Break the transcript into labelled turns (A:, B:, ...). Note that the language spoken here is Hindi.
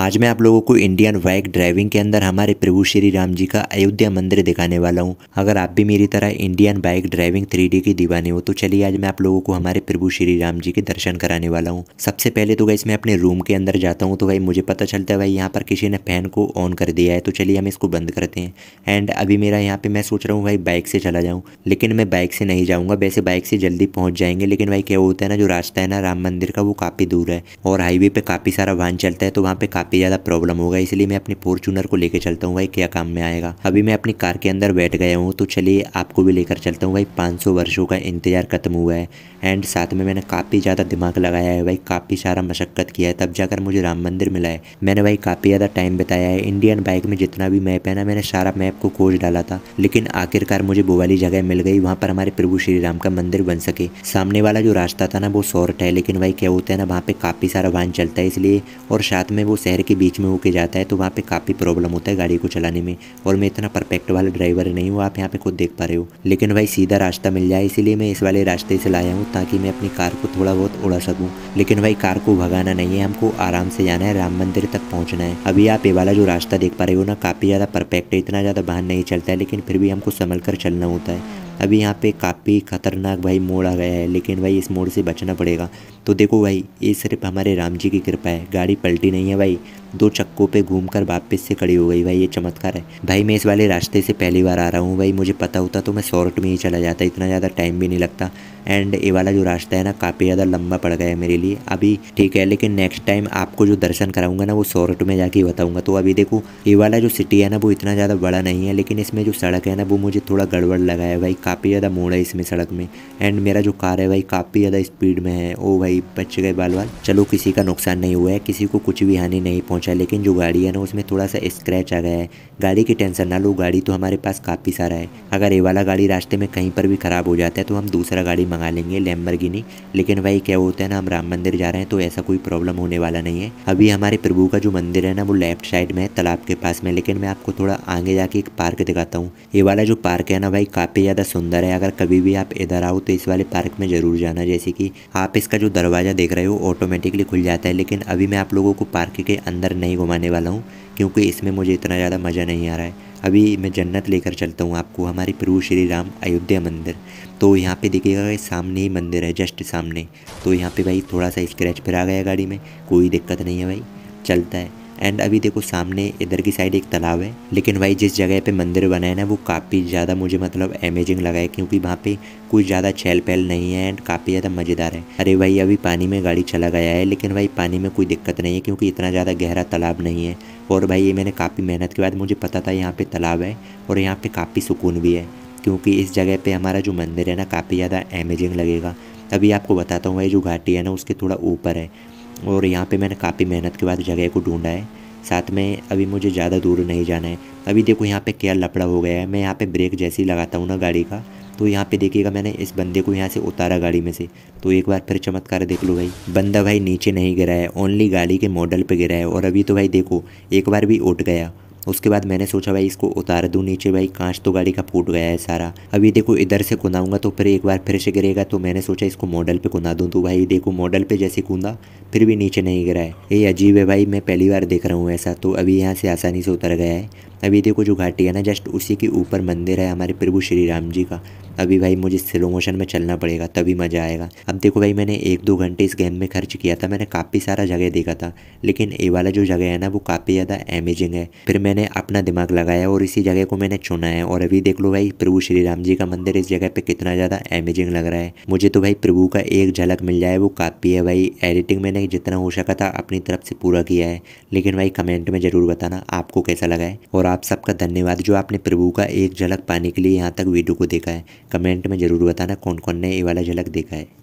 A: आज मैं आप लोगों को इंडियन बाइक ड्राइविंग के अंदर हमारे प्रभु श्री राम जी का अयोध्या मंदिर दिखाने वाला हूँ अगर आप भी मेरी तरह इंडियन बाइक ड्राइविंग थ्री की दीवाने हो तो चलिए आज मैं आप लोगों को हमारे प्रभु श्री राम जी के दर्शन कराने वाला हूँ सबसे पहले तो गाइस मैं अपने रूम के अंदर जाता हूँ तो भाई मुझे पता चलता है भाई यहाँ पर किसी ने फैन को ऑन कर दिया है तो चलिए हम इसको बंद करते हैं एंड अभी मेरा यहाँ पे मैं सोच रहा हूँ भाई बाइक से चला जाऊँ लेकिन मैं बाइक से नहीं जाऊँगा वैसे बाइक से जल्दी पहुँच जाएंगे लेकिन भाई क्या होता है ना जो रास्ता है ना राम मंदिर का वो काफ़ी दूर है और हाईवे पर काफ़ी सारा वाहन चलता है तो वहाँ पर काफ़ी पे ज़्यादा प्रॉब्लम होगा इसलिए मैं अपने फॉर्चूनर को लेकर चलता हूँ भाई क्या काम में आएगा अभी मैं अपनी कार के अंदर बैठ गया हूँ तो चलिए आपको भी लेकर चलता हूँ भाई पाँच सौ का इंतजार ख़त्म हुआ है एंड साथ में मैंने काफ़ी ज़्यादा दिमाग लगाया है भाई काफ़ी सारा मशक्क़त किया है तब जाकर मुझे राम मंदिर मिला है मैंने भाई काफ़ी ज़्यादा टाइम बताया है इंडियन बाइक में जितना भी मैप है ना मैंने सारा मैप को खोज डाला था लेकिन आखिरकार मुझे वो वाली जगह मिल गई वहाँ पर हमारे प्रभु श्री राम का मंदिर बन सके सामने वाला जो रास्ता था ना वो शॉर्ट है लेकिन भाई क्या होता है ना वहाँ पे काफ़ी सारा वाहन चलता है इसलिए और साथ में वो शहर शहर के बीच में होके जाता है तो वहाँ पे काफ़ी प्रॉब्लम होता है गाड़ी को चलाने में और मैं इतना परफेक्ट वाला ड्राइवर नहीं हूँ आप यहाँ पे खुद देख पा रहे हो लेकिन भाई सीधा रास्ता मिल जाए इसीलिए मैं इस वाले रास्ते से लाया हूँ ताकि मैं अपनी कार को थोड़ा बहुत उड़ा सकूँ लेकिन भाई कार को भगाना नहीं है हमको आराम से जाना है राम मंदिर तक पहुँचना है अभी आप ये वाला जो रास्ता देख पा रहे हो ना काफ़ी ज़्यादा परफेक्ट है इतना ज़्यादा वाहन नहीं चलता है लेकिन फिर भी हमको संभल कर चलना होता है अभी यहाँ पे काफ़ी ख़तरनाक भाई मोड़ आ गया है लेकिन भाई इस मोड़ से बचना पड़ेगा तो देखो भाई ये सिर्फ हमारे राम जी की कृपा है गाड़ी पलटी नहीं है भाई दो चक्कों पे घूमकर वापस से खड़ी हो गई भाई ये चमत्कार है भाई मैं इस वाले रास्ते से पहली बार आ रहा हूँ भाई मुझे पता होता तो मैं शॉर्ट में ही चला जाता इतना ज़्यादा टाइम भी नहीं लगता एंड ये वाला जो रास्ता है ना काफ़ी ज़्यादा लंबा पड़ गया है मेरे लिए अभी ठीक है लेकिन नेक्स्ट टाइम आपको जो दर्शन कराऊंगा ना वो शॉर्ट में जाके बताऊंगा तो अभी देखो ये वाला जो सिटी है ना वो इतना ज़्यादा बड़ा नहीं है लेकिन इसमें जो सड़क है ना वो मुझे थोड़ा गड़बड़ लगा है भाई काफ़ी ज़्यादा मोड़ है इसमें सड़क में एंड मेरा जो कार है भाई काफ़ी ज़्यादा स्पीड में है ओ भाई बच गए बाल बाल चलो किसी का नुकसान नहीं हुआ है किसी को कुछ भी हानि नहीं पहुँच पहुंचा लेकिन जो गाड़ी है ना उसमें थोड़ा सा स्क्रैच आ गया है गाड़ी की टेंशन ना लो गाड़ी तो हमारे पास काफ़ी सारा है अगर ये वाला गाड़ी रास्ते में कहीं पर भी ख़राब हो जाता है तो हम दूसरा गाड़ी मंगा लेंगे लैम्बरगिनी लेकिन भाई क्या होता है ना हम राम मंदिर जा रहे हैं तो ऐसा कोई प्रॉब्लम होने वाला नहीं है अभी हमारे प्रभु का जो मंदिर है ना वो लेफ्ट साइड में है तालाब के पास में लेकिन मैं आपको थोड़ा आगे जाके एक पार्क दिखाता हूँ ये वाला जो पार्क है ना भाई काफ़ी ज़्यादा सुंदर है अगर कभी भी आप इधर आओ तो इस वाले पार्क में ज़रूर जाना जैसे कि आप इसका जो दरवाज़ा देख रहे हो ऑटोमेटिकली खुल जाता है लेकिन अभी मैं आप लोगों को पार्क के अंदर घर नहीं घुमाने वाला हूँ क्योंकि इसमें मुझे इतना ज़्यादा मज़ा नहीं आ रहा है अभी मैं जन्नत लेकर चलता हूँ आपको हमारे प्रभु श्री राम अयोध्या मंदिर तो यहाँ पे देखिएगा सामने ही मंदिर है जस्ट सामने तो यहाँ पे भाई थोड़ा सा स्क्रैच पर आ गया गाड़ी में कोई दिक्कत नहीं है भाई चलता है एंड अभी देखो सामने इधर की साइड एक तालाब है लेकिन भाई जिस जगह पे मंदिर बनाए ना वो काफ़ी ज़्यादा मुझे मतलब अमेजिंग लगा है क्योंकि वहाँ पे कुछ ज़्यादा चहल पहल नहीं है एंड काफ़ी ज़्यादा मज़ेदार है अरे भाई अभी पानी में गाड़ी चला गया है लेकिन भाई पानी में कोई दिक्कत नहीं है क्योंकि इतना ज़्यादा गहरा तालाब नहीं है और भाई ये मैंने काफ़ी मेहनत के बाद मुझे पता था यहाँ पर तालाब है और यहाँ पर काफ़ी सुकून भी है क्योंकि इस जगह पर हमारा जो मंदिर है ना काफ़ी ज़्यादा अमेजिंग लगेगा अभी आपको बताता हूँ भाई जो घाटी है ना उसके थोड़ा ऊपर है और यहाँ पे मैंने काफ़ी मेहनत के बाद जगह को ढूंढा है साथ में अभी मुझे ज़्यादा दूर नहीं जाना है अभी देखो यहाँ पे क्या लपड़ा हो गया है मैं यहाँ पे ब्रेक जैसे ही लगाता हूँ ना गाड़ी का तो यहाँ पे देखिएगा मैंने इस बंदे को यहाँ से उतारा गाड़ी में से तो एक बार फिर चमत्कार देख लो भाई बंदा भाई नीचे नहीं गिरा है ओनली गाड़ी के मॉडल पर गिरा है और अभी तो भाई देखो एक बार भी उठ गया उसके बाद मैंने सोचा भाई इसको उतार दूँ नीचे भाई कांच तो गाड़ी का फूट गया है सारा अब ये देखो इधर से कुनाऊँगा तो फिर एक बार फिर से गिरेगा तो मैंने सोचा इसको मॉडल पे कुना दूँ तो भाई देखो मॉडल पे जैसे कूदा फिर भी नीचे नहीं गिरा है ये अजीब है भाई मैं पहली बार देख रहा हूँ ऐसा तो अभी यहाँ से आसानी से उतर गया है अभी देखो जो घाटी है ना जस्ट उसी के ऊपर मंदिर है हमारे प्रभु श्री राम जी का अभी भाई मुझे स्लो मोशन में चलना पड़ेगा तभी मज़ा आएगा अब देखो भाई मैंने एक दो घंटे इस गेम में खर्च किया था मैंने काफ़ी सारा जगह देखा था लेकिन ये वाला जो जगह है ना वो काफ़ी ज़्यादा अमेजिंग है फिर मैंने अपना दिमाग लगाया और इसी जगह को मैंने चुना है और अभी देख लो भाई प्रभु श्री राम जी का मंदिर इस जगह पर कितना ज़्यादा अमेजिंग लग रहा है मुझे तो भाई प्रभु का एक झलक मिल जाए वो काफ़ी है भाई एडिटिंग मैंने जितना हो सका था अपनी तरफ से पूरा किया है लेकिन भाई कमेंट में ज़रूर बताना आपको कैसा लगा है और आप सबका धन्यवाद जो आपने प्रभु का एक झलक पाने के लिए यहाँ तक वीडियो को देखा है कमेंट में ज़रूर बताना कौन कौन ने ये वाला झलक देखा है